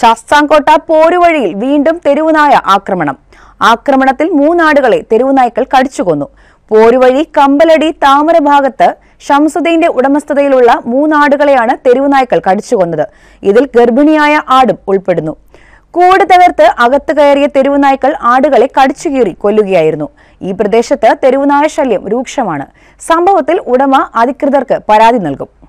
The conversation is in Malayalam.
ശാസ്താംകോട്ട പോരുവഴിയിൽ വീണ്ടും തെരുവുനായ ആക്രമണം ആക്രമണത്തിൽ മൂന്നാടുകളെ തെരുവുനായ്ക്കൾ കടിച്ചുകൊന്നു പോരുവഴി കമ്പലടി താമര ഭാഗത്ത് ഷംസുദ്ദീന്റെ ഉടമസ്ഥതയിലുള്ള മൂന്നാടുകളെയാണ് തെരുവുനായ്ക്കൾ കടിച്ചുകൊന്നത് ഇതിൽ ഗർഭിണിയായ ആടും ഉൾപ്പെടുന്നു കൂട് തകർത്ത് അകത്ത് കയറിയ തെരുവുനായ്ക്കൾ ആടുകളെ കടിച്ചു കീറി കൊല്ലുകയായിരുന്നു ഈ പ്രദേശത്ത് തെരുവുനായ ശല്യം രൂക്ഷമാണ് സംഭവത്തിൽ ഉടമ അധികൃതർക്ക് പരാതി നൽകും